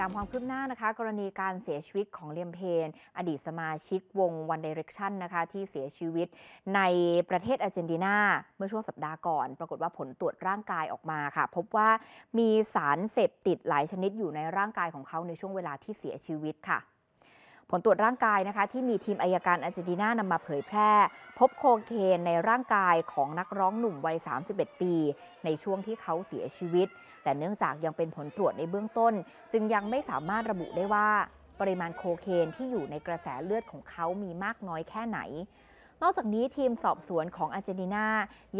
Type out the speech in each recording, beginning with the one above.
ตามความคืบหน้านะคะกรณีการเสียชีวิตของเลียมเพนอดีตสมาชิกวง One Direction นะคะ ที่เสียชีวิตในประเทศอาร์เจนตินาเมื่อช่วงสัปดาห์ก่อนปรากฏว่าผลตรวจร่างกายออกมาค่ะ พบว่ามีสารเสพติดหลายชนิดอยู่ในร่างกายของเขาในช่วงเวลาที่เสียชีวิตค่ะผลตรวจร่างกายนะคะที่มีทีมอายการอาร์เจนตินานำมาเผยแพร่ พบโคเคนในร่างกายของนักร้องหนุ่มวัย 31 ปี ในช่วงที่เขาเสียชีวิต แต่เนื่องจากยังเป็นผลตรวจในเบื้องต้น จึงยังไม่สามารถระบุได้ว่าปริมาณโคเคนที่อยู่ในกระแสเลือดของเขามีมากน้อยแค่ไหนนอกจากนี้ทีมสอบสวนของอาร์เจนตินา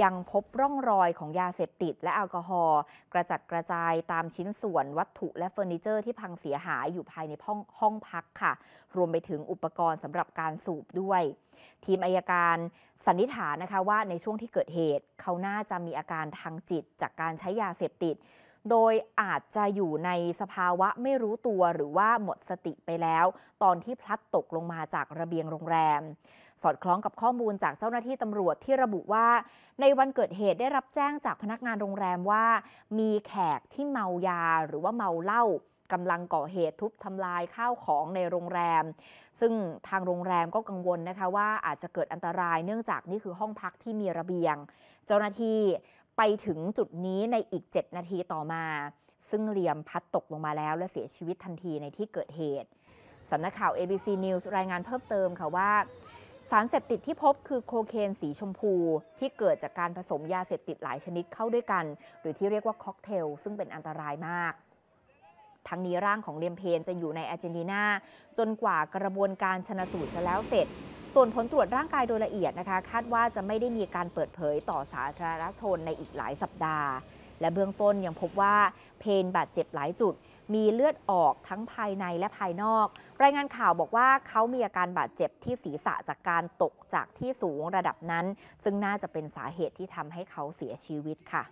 ยังพบร่องรอยของยาเสพติด และแอลกอฮอล์กระจัดกระจายตามชิ้นส่วนวัตถุและเฟอร์นิเจอร์ที่พังเสียหายอยู่ภายในห้องห้องพักค่ะ รวมไปถึงอุปกรณ์สำหรับการสูบด้วย ทีมอายการสันนิษฐานนะคะว่าในช่วงที่เกิดเหตุ เขาน่าจะมีอาการทางจิต จากการใช้ยาเสพติดโดยอาจจะอยู่ในสภาวะไม่รู้ตัวหรือว่าหมดสติไปแล้ว ตอนที่พลัดตกลงมาจากระเบียงโรงแรม สอดคล้องกับข้อมูลจากเจ้าหน้าที่ตำรวจที่ระบุว่า ในวันเกิดเหตุได้รับแจ้งจากพนักงานโรงแรมว่า มีแขกที่เมายาหรือว่าเมาเหล้ากำลังก่อเหตุทุบทำลายข้าวของในโรงแรม ซึ่งทางโรงแรมก็กังวลนะคะว่าอาจจะเกิดอันตราย เนื่องจากนี่คือห้องพักที่มีระเบียง เจ้าหน้าที่ไปถึงจุดนี้ในอีก 7 นาทีต่อมา ซึ่งเหลี่ยมพัดตกลงมาแล้วและเสียชีวิตทันทีในที่เกิดเหตุสำนักข่าว ABC News รายงานเพิ่มเติมค่ะว่า สารเสพติดที่พบคือโคเคนสีชมพู ที่เกิดจากการผสมยาเสพติดหลายชนิดเข้าด้วยกันหรือที่เรียกว่าค็อกเทลซึ่งเป็นอันตรายมาก ทั้งนี้ร่างของเลียมเพนจะอยู่ในอาร์เจนตินาจนกว่ากระบวนการชนะสูตรจะแล้วเสร็จส่วนผลตรวจร่างกายโดยละเอียดนะคะคาดว่าจะไม่ได้มีการเปิดเผยต่อสาธารณชนในอีกหลายสัปดาห์ และเบื้องต้นยังพบว่าเพนบาดเจ็บหลายจุด มีเลือดออกทั้งภายในและภายนอก รายงานข่าวบอกว่าเขามีอาการบาดเจ็บที่ศีรษะจากการตกจากที่สูงระดับนั้น ซึ่งน่าจะเป็นสาเหตุที่ทำให้เขาเสียชีวิตค่ะ